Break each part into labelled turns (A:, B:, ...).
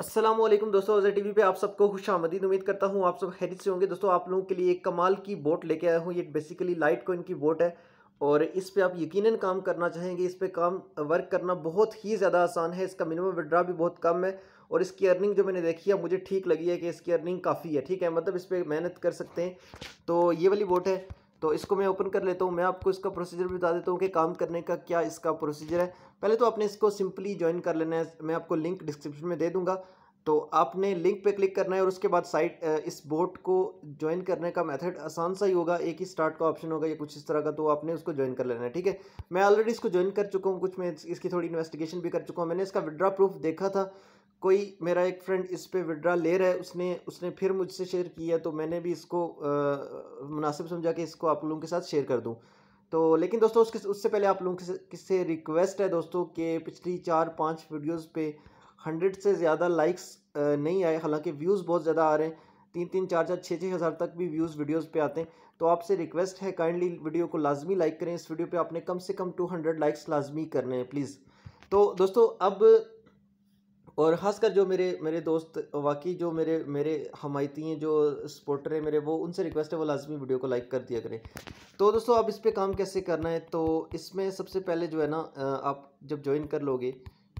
A: असलम दोस्तों अजय टीवी पे आप सबको खुश आमदीद उम्मीद करता हूँ आप सब खैरियत से होंगे दोस्तों आप लोगों के लिए एक कमाल की बोट लेके आया हूँ ये बेसिकली लाइट कोइन की बोट है और इस पे आप यकीनन काम करना चाहेंगे इस पे काम वर्क करना बहुत ही ज़्यादा आसान है इसका मिनिमम विड्रा भी बहुत कम है और इसकी अर्निंग जो मैंने देखी है मुझे ठीक लगी है कि इसकी अर्निंग काफ़ी है ठीक है मतलब इस पर मेहनत कर सकते हैं तो ये वाली बोट है तो इसको मैं ओपन कर लेता हूँ मैं आपको इसका प्रोसीजर भी बता देता हूँ कि काम करने का क्या इसका प्रोसीजर है पहले तो आपने इसको सिंपली ज्वाइन कर लेना है मैं आपको लिंक डिस्क्रिप्शन में दे दूँगा तो आपने लिंक पे क्लिक करना है और उसके बाद साइट इस बोट को ज्वाइन करने का मेथड आसान सा ही होगा एक ही स्टार्ट का ऑप्शन होगा या कुछ इस तरह का तो आपने उसको ज्वाइन कर लेना है ठीक है मैं ऑलरेडी इसको ज्वाइन कर चुका हूँ कुछ मैं इसकी थोड़ी इन्वेस्टिगेशन भी कर चुका हूँ मैंने इसका विड्रा प्रूफ देखा था कोई मेरा एक फ्रेंड इस पर विड्रा ले रहा है उसने उसने फिर मुझसे शेयर किया तो मैंने भी इसको मुनासिब समझा कि इसको आप लोगों के साथ शेयर कर दूँ तो लेकिन दोस्तों उसके उससे पहले आप लोगों के से रिक्वेस्ट है दोस्तों कि पिछली चार पाँच वीडियोज़ पे हंड्रेड से ज़्यादा लाइक्स नहीं आए हालांकि व्यूज़ बहुत ज़्यादा आ रहे हैं तीन तीन चार चार छः छः हज़ार तक भी व्यूज़ वीडियोस पे आते हैं तो आपसे रिक्वेस्ट है काइंडली वीडियो को लाजमी लाइक करें इस वीडियो पे आपने कम से कम टू हंड्रेड लाइक्स लाजमी करने हैं प्लीज़ तो दोस्तों अब और ख़ासकर जो मेरे मेरे दोस्त वाकई जो मेरे मेरे हमायती हैं जो सपोर्टर हैं मेरे वो उनसे रिक्वेस्ट है वो लाजमी वीडियो को लाइक कर दिया करें तो दोस्तों आप इस पर काम कैसे करना है तो इसमें सबसे पहले जो है ना आप जब ज्वाइन कर लोगे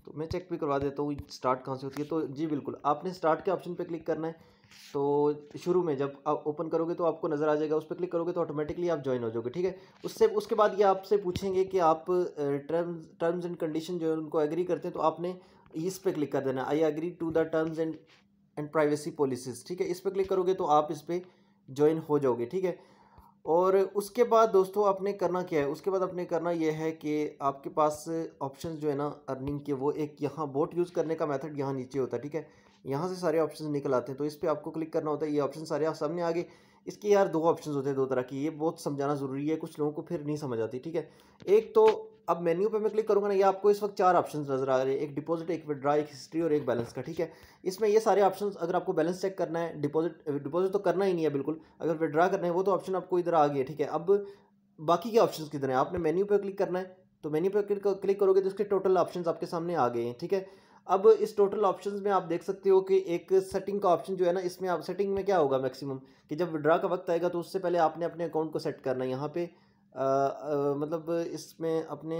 A: तो मैं चेक भी करवा देता हूँ स्टार्ट कहाँ से होती है तो जी बिल्कुल आपने स्टार्ट के ऑप्शन पर क्लिक करना है तो शुरू में जब आप ओपन करोगे तो आपको नज़र आ जाएगा उस पर क्लिक करोगे तो ऑटोमेटिकली आप ज्वाइन हो जाओगे ठीक है उससे उसके बाद ये आपसे पूछेंगे कि आप टर्म्स टर्म्स एंड कंडीशन जो है उनको एग्री करते हैं तो आपने इस पर क्लिक कर देना I agree to the terms and and privacy policies ठीक है इस पर क्लिक करोगे तो आप इस पर ज्वाइन हो जाओगे ठीक है और उसके बाद दोस्तों आपने करना क्या है उसके बाद आपने करना यह है कि आपके पास ऑप्शन जो है ना अर्निंग के वो एक यहाँ बोट यूज़ करने का मैथड यहाँ नीचे होता है ठीक है यहाँ से सारे ऑप्शन निकल आते हैं तो इस पर आपको क्लिक करना होता है ये ऑप्शन सारे आप सामने आगे इसके यार दो ऑप्शन होते हैं दो तरह की ये बहुत समझाना ज़रूरी है कुछ लोगों को फिर नहीं समझ आती ठीक है एक तो अब मेन्यू पे मैं क्लिक करूँगा ना ये आपको इस वक्त चार ऑप्शन नज़र आ रहे हैं एक डिपॉजिट एक विड्रा एक हिस्ट्री और एक बैलेंस का ठीक है इसमें ये सारे ऑप्शन अगर आपको बैलेंस चेक करना है डिपॉजिट डिपॉजिट तो करना ही नहीं है बिल्कुल अगर विड्रा करना है वो तो ऑप्शन आपको इधर आ गया ठीक है अब बाकी के ऑप्शन किधर हैं आपने मेन्यू पर क्लिक करना है तो मेन्यू पर क्लिक करोगे तो उसके टोटल ऑप्शन आपके सामने आ गए हैं ठीक है अब इस टोटल ऑप्शन में आप देख सकते हो कि एक सेटिंग का ऑप्शन जो है ना इसमें आप सेटिंग में क्या होगा मैक्सिमम कि जब विड्रा का वक्त आएगा तो उससे पहले आपने अपने अकाउंट को सेट करना है यहाँ पर मतलब इसमें अपने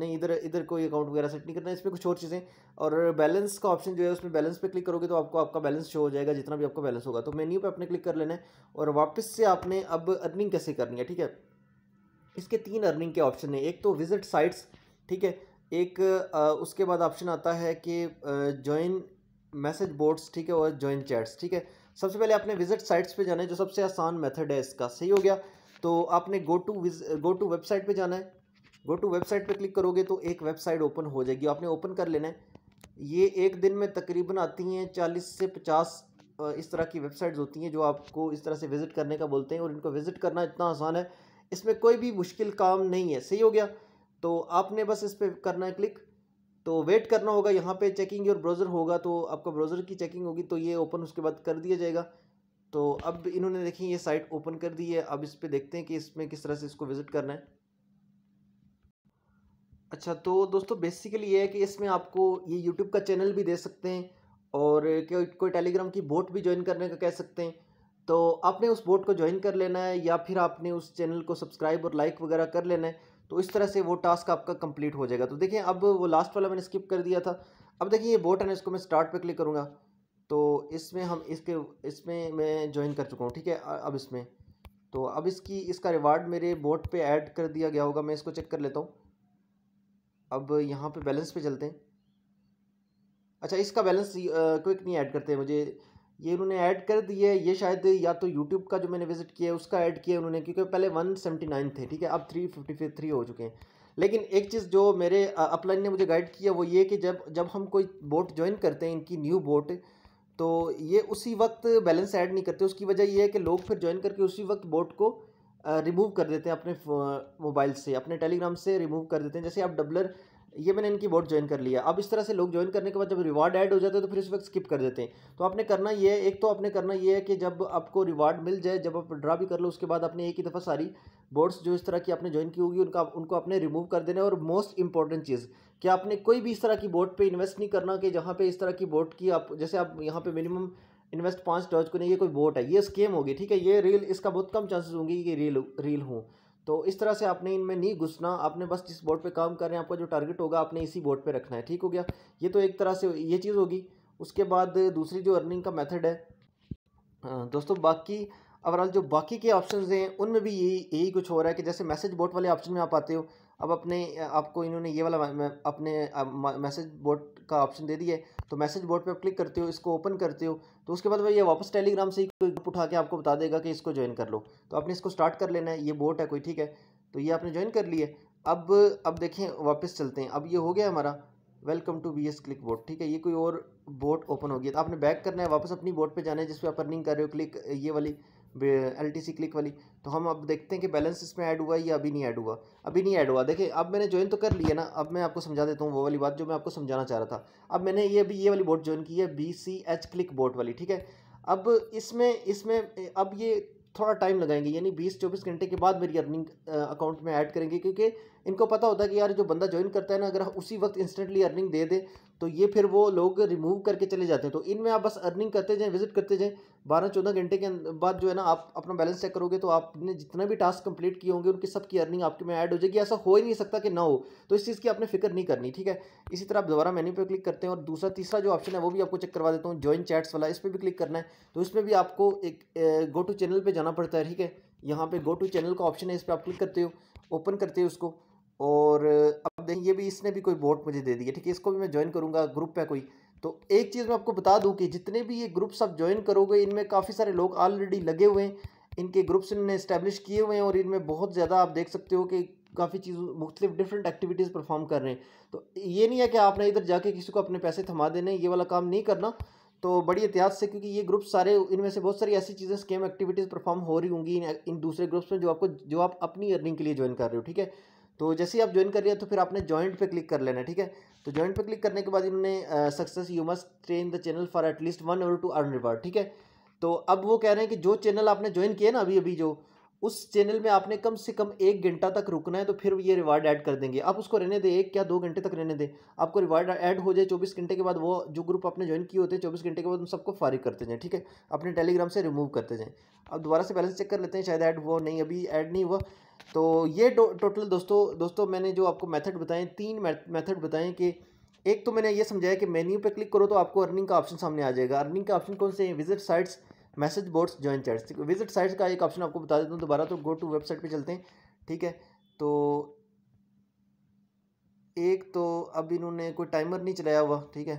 A: नहीं इधर इधर कोई अकाउंट वगैरह सेट नहीं करना इसमें कुछ और चीज़ें और बैलेंस का ऑप्शन जो है उसमें बैलेंस पे क्लिक करोगे तो आपको आपका बैलेंस शो हो जाएगा जितना भी आपका बैलेंस होगा तो मेन्यू पे आपने क्लिक कर लेना है और वापस से आपने अब अर्निंग कैसे करनी है ठीक है इसके तीन अर्निंग के ऑप्शन हैं एक तो विजिट साइट्स ठीक है एक आ, उसके बाद ऑप्शन आता है कि ज्वाइन मैसेज बोर्ड्स ठीक है और ज्वाइन चैट्स ठीक है सबसे पहले आपने विजिट साइट्स पर जाना है जो सबसे आसान मेथड है इसका सही हो गया तो आपने go to go to website पे जाना है गो टू वेबसाइट पे क्लिक करोगे तो एक वेबसाइट ओपन हो जाएगी आपने ओपन कर लेना है ये एक दिन में तकरीबन आती हैं चालीस से पचास इस तरह की वेबसाइट्स होती हैं जो आपको इस तरह से विज़िट करने का बोलते हैं और इनको विज़िट करना इतना आसान है इसमें कोई भी मुश्किल काम नहीं है सही हो गया तो आपने बस इस पर करना है क्लिक तो वेट करना होगा यहाँ पर चेकिंग और ब्राउज़र होगा तो आपका ब्राउज़र की चेकिंग होगी तो ये ओपन उसके बाद कर दिया जाएगा तो अब इन्होंने देखिए ये साइट ओपन कर दी है अब इस पर देखते हैं कि इसमें किस तरह से इसको विज़िट करना है अच्छा तो दोस्तों बेसिकली ये है कि इसमें आपको ये यूट्यूब का चैनल भी दे सकते हैं और कोई टेलीग्राम की बोट भी ज्वाइन करने का कह सकते हैं तो आपने उस बोट को ज्वाइन कर लेना है या फिर आपने उस चैनल को सब्सक्राइब और लाइक वगैरह कर लेना है तो इस तरह से वो टास्क आपका कंप्लीट हो जाएगा तो देखिए अब वो लास्ट वाला मैंने स्किप कर दिया था अब देखिए ये बोट है ना इसको मैं स्टार्ट पर क्लिक करूँगा तो इसमें हम इसके इसमें मैं ज्वाइन कर चुका हूँ ठीक है अब इसमें तो अब इसकी इसका रिवार्ड मेरे बोट पे ऐड कर दिया गया होगा मैं इसको चेक कर लेता हूँ अब यहाँ पे बैलेंस पे चलते हैं अच्छा इसका बैलेंस क्विक नहीं ऐड करते मुझे ये उन्होंने ऐड कर दिए ये शायद या तो यूट्यूब का जो मैंने विज़िट किया है उसका ऐड किया उन्होंने क्योंकि पहले वन सेवेंटी नाइन थे ठीक है अब थ्री फिफ्टी थ्री हो चुके हैं लेकिन एक चीज़ जो मेरे अपलाइन ने मुझे गाइड किया वो ये कि जब जब हम कोई बोट ज्वाइन करते हैं इनकी न्यू बोट तो ये उसी वक्त बैलेंस ऐड नहीं करते उसकी वजह ये है कि लोग फिर ज्वाइन करके उसी वक्त बोट को रिमूव कर देते हैं अपने मोबाइल से अपने टेलीग्राम से रिमूव कर देते हैं जैसे आप डबलर ये मैंने इनकी बोट ज्वाइन कर लिया अब इस तरह से लोग ज्वाइन करने के बाद जब रिवार्ड ऐड हो जाता है तो फिर उस वक्त स्किप कर देते हैं तो आपने करना ये है एक तो आपने करना ये है कि जब आपको रिवार्ड मिल जाए जब आप ड्रा भी कर लो उसके बाद आपने एक ही दफ़ा सारी बोर्ड्स जो इस तरह की आपने ज्वाइन की होगी उनका उनको आपने रिमूव कर देना और मोस्ट इंपॉर्टेंट चीज़ कि आपने कोई भी इस तरह की बोट पर इन्वेस्ट नहीं करना कि जहाँ पर इस तरह की बोर्ड की आप जैसे आप यहाँ पर मिनिमम इन्वेस्ट पाँच डॉज को नहीं ये कोई बोट है ये स्केम होगी ठीक है ये रील इसका बहुत कम चांसेस होंगे कि रील रील हो तो इस तरह से आपने इनमें नहीं घुसना आपने बस जिस बोर्ड पे काम कर रहे हैं आपका जो टारगेट होगा आपने इसी बोर्ड पे रखना है ठीक हो गया ये तो एक तरह से ये चीज़ होगी उसके बाद दूसरी जो अर्निंग का मेथड है दोस्तों बाकी ओवरऑल जो बाकी के ऑप्शन हैं उनमें भी यही यही कुछ हो रहा है कि जैसे मैसेज बोर्ड वाले ऑप्शन में आप आते हो अब अपने आपको इन्होंने ये वाला अपने मैसेज बोर्ड का ऑप्शन दे दिया है तो मैसेज बोर्ड पर क्लिक करते हो इसको ओपन करते हो तो उसके बाद भाई ये वापस टेलीग्राम से ही कोई ग्रुप उठा के आपको बता देगा कि इसको ज्वाइन कर लो तो आपने इसको स्टार्ट कर लेना है ये बोट है कोई ठीक है तो ये आपने ज्वाइन कर लिया अब अब देखें वापस चलते हैं अब ये हो गया हमारा welcome to B S click bot ठीक है ये कोई और बोट ओपन होगी तो आपने बैक करना है वापस अपनी बोट पे जाना है जिस पर आप अर्निंग कर रहे हो क्लिक ये वाली एल टी सी क्लिक वाली तो हम अब देखते हैं कि बैलेंस इसमें ऐड हुआ या अभी नहीं ऐड हुआ अभी नहीं ऐड हुआ देखिए अब मैंने ज्वाइन तो कर लिया ना अब मैं आपको समझा देता हूँ वो वाली बात जो मैं आपको समझाना चाह रहा था अब मैंने ये अभी ये वाली बोट ज्वाइन की है B C H click bot वाली ठीक है अब इसमें इसमें अब ये थोड़ा टाइम लगाएंगे यानी बीस चौबीस घंटे के बाद मेरी अर्निंग अकाउंट में ऐड करेंगे क्योंकि इनको पता होता है कि यार जो बंदा ज्वाइन करता है ना अगर उसी वक्त इंस्टेंटली अर्निंग दे दे तो ये फिर वो लोग रिमूव करके चले जाते हैं तो इनमें आप बस अर्निंग करते जाएँ विजिट करते जाएँ बारह चौदह घंटे के बाद जो है ना आप अपना बैलेंस चेक करोगे तो आपने जितना भी टास्क कंप्लीट किए होंगे उनकी सबकी अर्निंग आपके में ऐड हो जाएगी ऐसा हो ही नहीं सकता कि ना हो तो इस चीज़ की आपने फिक्र नहीं करनी ठीक है इसी तरह आप दोबारा मेन्यू पर क्लिक करते हैं और दूसरा तीसरा जो ऑप्शन है वो भी आपको चेक करवा देता हूँ ज्वाइन चैट्स वाला इस पर भी क्लिक करना है तो इसमें भी आपको एक गो टू चैनल पर जाना पड़ता है ठीक है यहाँ पर गो टू चैनल का ऑप्शन है इस पर आप क्लिक करते हो ओपन करते हो उसको और देखें ये भी इसने भी कोई वोट मुझे दे दी है ठीक है इसको भी मैं ज्वाइन करूँगा ग्रुप है कोई तो एक चीज़ मैं आपको बता दूँ कि जितने भी ये ग्रुप्स आप ज्वाइन करोगे इनमें काफ़ी सारे लोग ऑलरेडी लगे हुए हैं इनके ग्रुप्स इन्होंने इस्टेब्लिश किए हुए हैं और इनमें बहुत ज़्यादा आप देख सकते हो कि काफ़ी चीज़ मुख्तलिफ डिफरेंट एक्टिविटीज़ परफॉर्म कर रहे हैं तो ये नहीं है कि आपने इधर जाके किसी को अपने पैसे थमा देने ये वाला काम नहीं करना तो बड़ी एहतियात से क्योंकि ये ग्रुप सारे इनमें से बहुत सारी ऐसी चीज़ें स्केम एक्टिविटीज़ परफॉर्म हो रही होंगी इन दूसरे ग्रुप्स में जो आपको जो आप अपनी अर्निंग के लिए ज्वाइन कर रहे हो ठीक है तो जैसे ही आप ज्वाइन कर लिया तो फिर आपने ज्वाइंट पे क्लिक कर लेना ठीक है तो ज्वाइंट पे क्लिक करने के बाद इन्होंने success you must train the channel for at least one और टू अर्न रिवार्ड ठीक है तो अब वो कह रहे हैं कि जो चैनल आपने ज्वाइन किया ना अभी अभी जो उस चैनल में आपने कम से कम एक घंटा तक रुकना है तो फिर ये रिवार्ड ऐड कर देंगे आप उसको रहने दें एक या दो घंटे तक रहने दें आपको रिवार्ड ऐड हो जाए चौबीस घंटे के बाद वो जो ग्रुप आपने ज्वाइन किए होते हैं चौबीस घंटे के बाद उन सबको फारिग करते जाएँ ठीक है अपने टेलीग्राम से रिमूव करते जाएँ अब दोबारा से बैलेंस चेक कर लेते हैं शायद ऐड हुआ नहीं अभी ऐड नहीं हुआ तो ये टोटल दोस्तों दोस्तों मैंने जो आपको मेथड बताएं तीन मेथड बताएं कि एक तो मैंने ये समझाया कि मेन्यू पे क्लिक करो तो आपको अर्निंग का ऑप्शन सामने आ जाएगा अर्निंग के ऑप्शन कौन से हैं visit sites message boards join chats visit sites का एक ऑप्शन आपको बता देता हूँ दोबारा तो गो टू वेबसाइट पर चलते हैं ठीक है तो एक तो अब इन्होंने कोई टाइमर नहीं चलाया हुआ ठीक है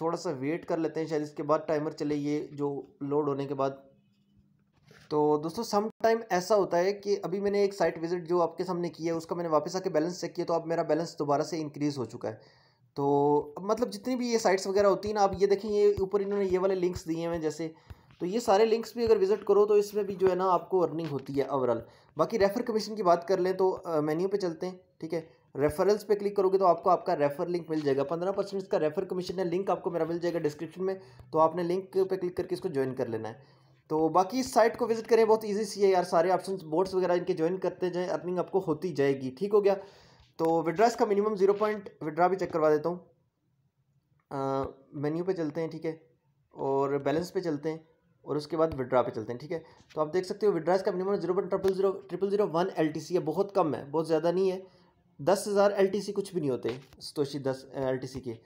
A: थोड़ा सा वेट कर लेते हैं शायद इसके बाद टाइमर चले ये जो लोड होने के बाद तो दोस्तों सम टाइम ऐसा होता है कि अभी मैंने एक साइट विज़िट जो आपके सामने किया है उसका मैंने वापस आके बैलेंस चेक किया तो अब मेरा बैलेंस दोबारा से इंक्रीज़ हो चुका है तो मतलब जितनी भी ये साइट्स वगैरह होती हैं ना आप ये देखें ये ऊपर इन्होंने ये वाले लिंक्स दिए हैं जैसे तो ये सारे लिंक्स भी अगर विजिट करो तो इसमें भी जो है ना आपको अर्निंग होती है ओवरऑल बाकी रेफ़र कमीशन की बात कर लें तो मेन्यू पे चलते हैं ठीक है रेफरल्स पे क्लिक करोगे तो आपको आपका रेफर लिंक मिल जाएगा पंद्रह परसेंट इसका रेफर कमीशन है लिंक आपको मेरा मिल जाएगा डिस्क्रिप्शन में तो आपने लिंक पे क्लिक करके इसको ज्वाइन कर लेना है तो बाकी इस साइट को विजिट करें बहुत ईजी सी है यार सारे ऑप्शन बोर्ड्स वगैरह इनके ज्वाइन करते जाएँ अर्निंग आपको होती जाएगी ठीक हो गया तो विड्रा इसका मिनिमम जीरो पॉइंट विड्रा भी चेक करवा देता हूँ मेन्यू पे चलते हैं ठीक है और बैलेंस पे चलते हैं और उसके बाद विड्रा पे चलते हैं ठीक है तो आप देख सकते हो विड्रा इसका minimum zero point triple zero triple zero one L T C है बहुत कम है बहुत ज़्यादा नहीं है दस हज़ार एल टी सी कुछ भी नहीं होते स्तोशी दस एल टी सी के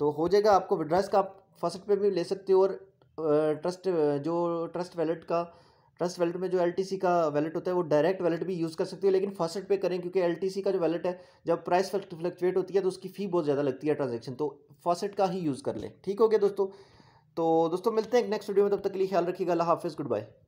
A: तो हो जाएगा आपको विड्रा इसका आप फर्स्ट पे भी ले सकते हो और ट्रस्ट जो ट्रस्ट वैलेट का ट्रस्ट वैलेट में जो एल का वैलेट होता है वो डायरेक्ट वैलेट भी यूज़ कर सकती है लेकिन फर्स्ट पे करें क्योंकि एल का जो वैलेट है जब प्राइस फ्लक्चुएट होती है तो उसकी फ़ी बहुत ज़्यादा लगती है ट्रांजेक्शन तो फर्स्ट का ही यूज़ कर लें ठीक हो गया दोस्तों तो दोस्तों मिलते हैं नेक्स्ट वीडियो में तब तक के लिए ख्याल रखिएगा अल्लाह हाफिज़ गुड बाय